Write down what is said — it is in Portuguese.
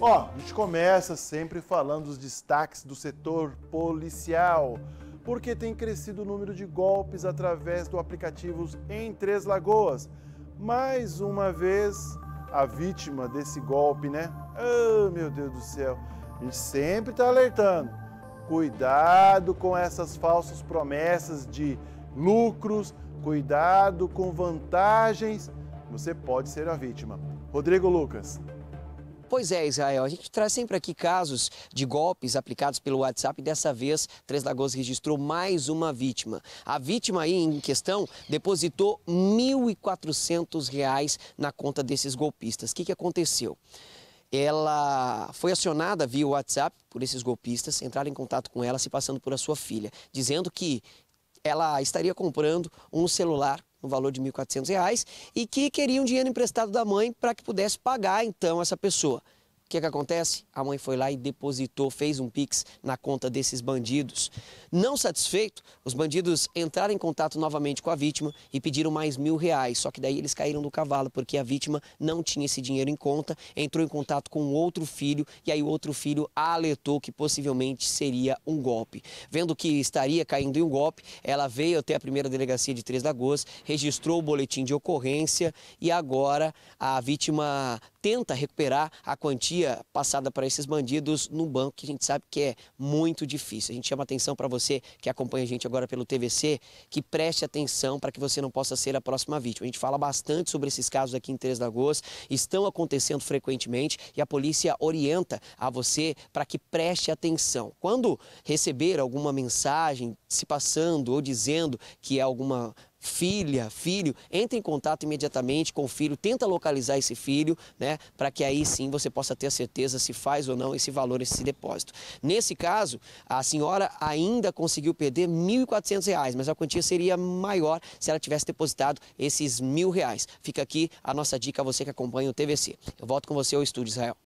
Ó, a gente começa sempre falando dos destaques do setor policial, porque tem crescido o número de golpes através do aplicativo em Três Lagoas. Mais uma vez, a vítima desse golpe, né? Oh, meu Deus do céu. A gente sempre está alertando. Cuidado com essas falsas promessas de lucros, cuidado com vantagens. Você pode ser a vítima. Rodrigo Lucas. Pois é, Israel, a gente traz sempre aqui casos de golpes aplicados pelo WhatsApp e dessa vez Três Lagoas registrou mais uma vítima. A vítima aí em questão depositou R$ 1.400 na conta desses golpistas. O que, que aconteceu? ela foi acionada via WhatsApp por esses golpistas, entraram em contato com ela, se passando por a sua filha, dizendo que ela estaria comprando um celular no valor de R$ 1.400 e que queria um dinheiro emprestado da mãe para que pudesse pagar então essa pessoa. O que, é que acontece? A mãe foi lá e depositou, fez um pix na conta desses bandidos. Não satisfeito, os bandidos entraram em contato novamente com a vítima e pediram mais mil reais. Só que daí eles caíram do cavalo, porque a vítima não tinha esse dinheiro em conta, entrou em contato com outro filho e aí o outro filho alertou que possivelmente seria um golpe. Vendo que estaria caindo em um golpe, ela veio até a primeira delegacia de Três Lagoas, registrou o boletim de ocorrência e agora a vítima tenta recuperar a quantia passada para esses bandidos no banco, que a gente sabe que é muito difícil. A gente chama atenção para você que acompanha a gente agora pelo TVC, que preste atenção para que você não possa ser a próxima vítima. A gente fala bastante sobre esses casos aqui em Três Lagoas, estão acontecendo frequentemente e a polícia orienta a você para que preste atenção. Quando receber alguma mensagem se passando ou dizendo que é alguma filha, filho, entre em contato imediatamente com o filho, tenta localizar esse filho, né, para que aí sim você possa ter a certeza se faz ou não esse valor, esse depósito. Nesse caso, a senhora ainda conseguiu perder R$ 1.400, mas a quantia seria maior se ela tivesse depositado esses mil reais. Fica aqui a nossa dica a você que acompanha o TVC. Eu volto com você ao estúdio, Israel.